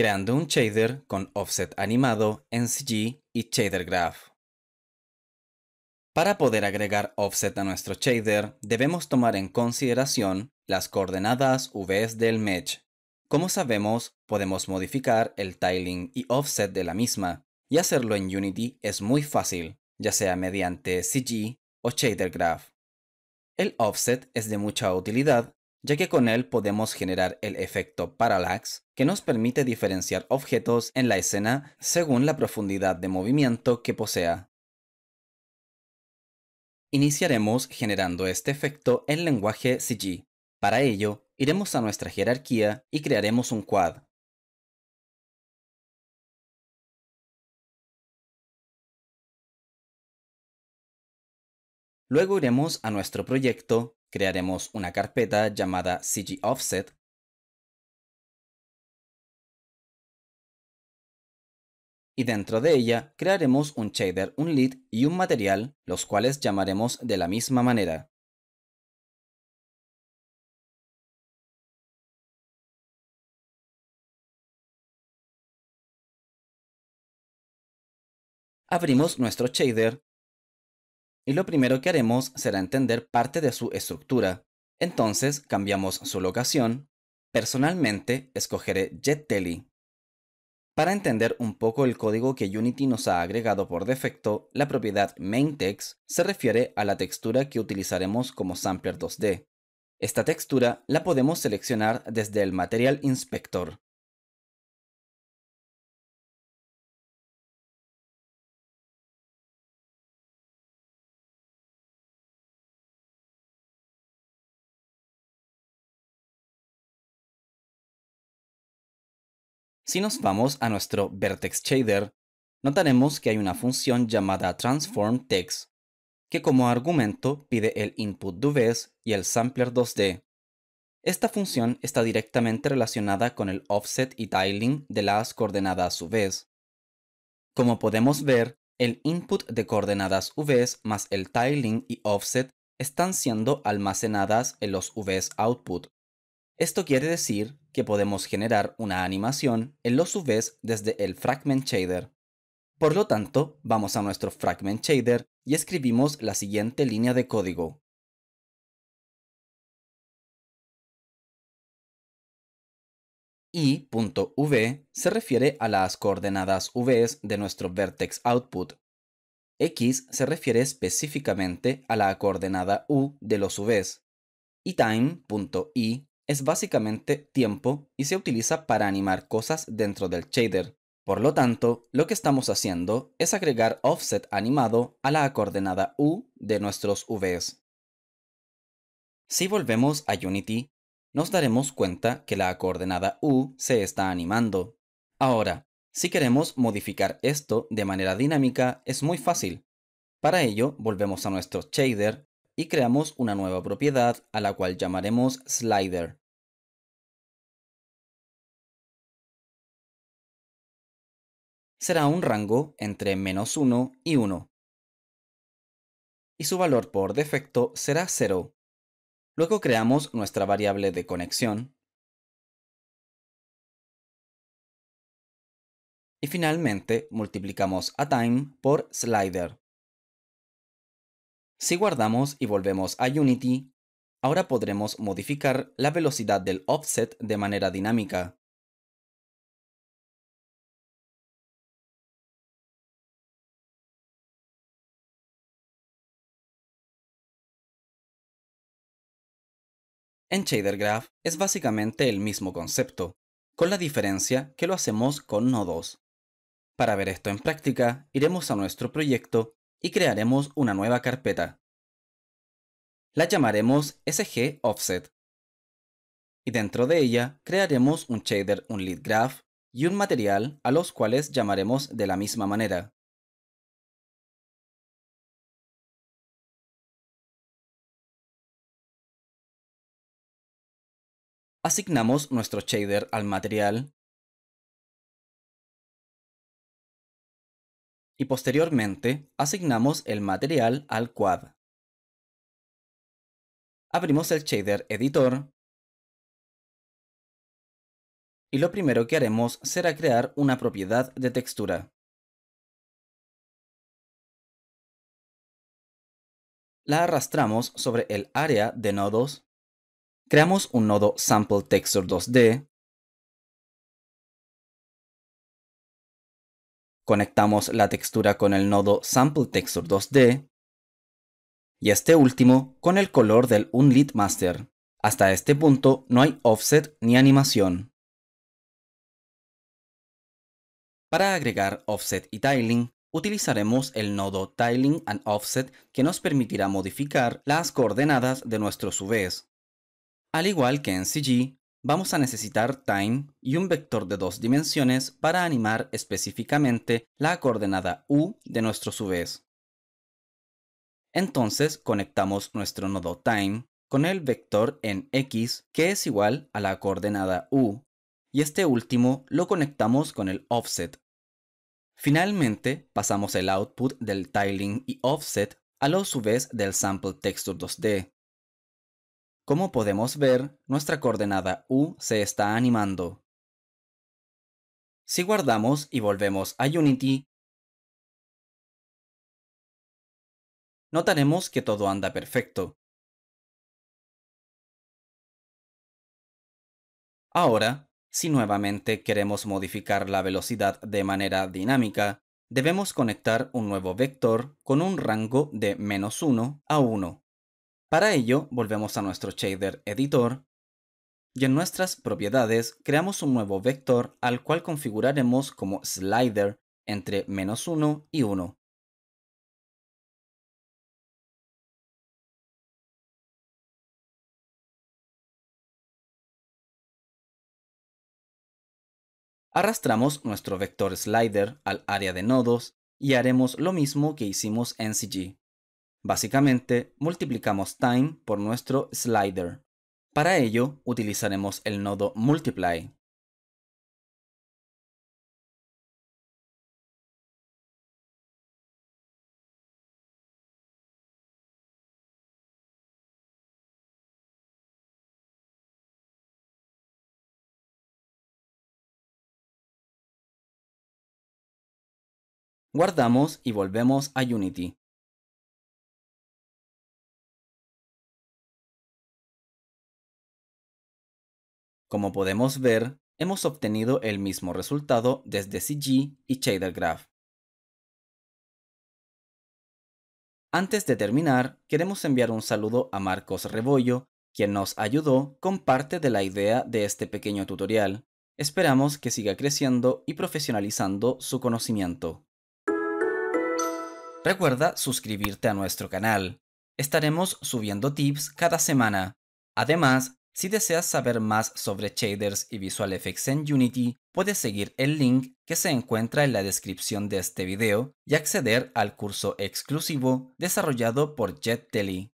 creando un shader con offset animado, en CG y shader graph. Para poder agregar offset a nuestro shader, debemos tomar en consideración las coordenadas UV del mesh. Como sabemos, podemos modificar el tiling y offset de la misma, y hacerlo en Unity es muy fácil, ya sea mediante CG o Shader Graph. El offset es de mucha utilidad ya que con él podemos generar el efecto parallax, que nos permite diferenciar objetos en la escena según la profundidad de movimiento que posea. Iniciaremos generando este efecto en lenguaje CG. Para ello, iremos a nuestra jerarquía y crearemos un quad. Luego iremos a nuestro proyecto crearemos una carpeta llamada cgoffset y dentro de ella crearemos un shader, un lead y un material, los cuales llamaremos de la misma manera. Abrimos nuestro shader y lo primero que haremos será entender parte de su estructura. Entonces cambiamos su locación. Personalmente escogeré JetTelly. Para entender un poco el código que Unity nos ha agregado por defecto, la propiedad MainText se refiere a la textura que utilizaremos como sampler 2D. Esta textura la podemos seleccionar desde el Material Inspector. Si nos vamos a nuestro vertex shader, notaremos que hay una función llamada transformTex que como argumento pide el input UVs y el sampler 2D. Esta función está directamente relacionada con el offset y tiling de las coordenadas UVs. Como podemos ver, el input de coordenadas UVs más el tiling y offset están siendo almacenadas en los UVs output. Esto quiere decir que podemos generar una animación en los UVs desde el Fragment Shader. Por lo tanto, vamos a nuestro Fragment Shader y escribimos la siguiente línea de código. i.v se refiere a las coordenadas UVs de nuestro vertex output. X se refiere específicamente a la coordenada U de los UVs y time.i es básicamente tiempo y se utiliza para animar cosas dentro del shader. Por lo tanto, lo que estamos haciendo es agregar offset animado a la coordenada U de nuestros Vs. Si volvemos a Unity, nos daremos cuenta que la coordenada U se está animando. Ahora, si queremos modificar esto de manera dinámica es muy fácil. Para ello, volvemos a nuestro shader y creamos una nueva propiedad a la cual llamaremos slider. Será un rango entre menos 1 y 1. Y su valor por defecto será 0. Luego creamos nuestra variable de conexión. Y finalmente multiplicamos a time por slider. Si guardamos y volvemos a Unity, ahora podremos modificar la velocidad del offset de manera dinámica. En Shader Graph es básicamente el mismo concepto, con la diferencia que lo hacemos con nodos. Para ver esto en práctica, iremos a nuestro proyecto y crearemos una nueva carpeta. La llamaremos SG Offset. Y dentro de ella crearemos un shader, un lead graph y un material a los cuales llamaremos de la misma manera. Asignamos nuestro shader al material y posteriormente asignamos el material al quad. Abrimos el shader editor y lo primero que haremos será crear una propiedad de textura. La arrastramos sobre el área de nodos, creamos un nodo Sample Texture 2D Conectamos la textura con el nodo Sample Texture 2D y este último con el color del Unlit Master. Hasta este punto no hay offset ni animación. Para agregar offset y tiling, utilizaremos el nodo Tiling and Offset que nos permitirá modificar las coordenadas de nuestros UVs. Al igual que en CG, Vamos a necesitar time y un vector de dos dimensiones para animar específicamente la coordenada u de nuestro subes. Entonces conectamos nuestro nodo time con el vector en x que es igual a la coordenada u y este último lo conectamos con el offset. Finalmente pasamos el output del tiling y offset a los subes del sample texture 2D como podemos ver, nuestra coordenada U se está animando. Si guardamos y volvemos a Unity, notaremos que todo anda perfecto. Ahora, si nuevamente queremos modificar la velocidad de manera dinámica, debemos conectar un nuevo vector con un rango de menos 1 a 1. Para ello, volvemos a nuestro shader editor y en nuestras propiedades creamos un nuevo vector al cual configuraremos como slider entre menos 1 y 1. Arrastramos nuestro vector slider al área de nodos y haremos lo mismo que hicimos en CG. Básicamente, multiplicamos time por nuestro slider. Para ello, utilizaremos el nodo multiply. Guardamos y volvemos a Unity. Como podemos ver, hemos obtenido el mismo resultado desde CG y Shader Graph. Antes de terminar, queremos enviar un saludo a Marcos Rebollo, quien nos ayudó con parte de la idea de este pequeño tutorial. Esperamos que siga creciendo y profesionalizando su conocimiento. Recuerda suscribirte a nuestro canal. Estaremos subiendo tips cada semana. Además, si deseas saber más sobre shaders y visual effects en Unity, puedes seguir el link que se encuentra en la descripción de este video y acceder al curso exclusivo desarrollado por JetTelly.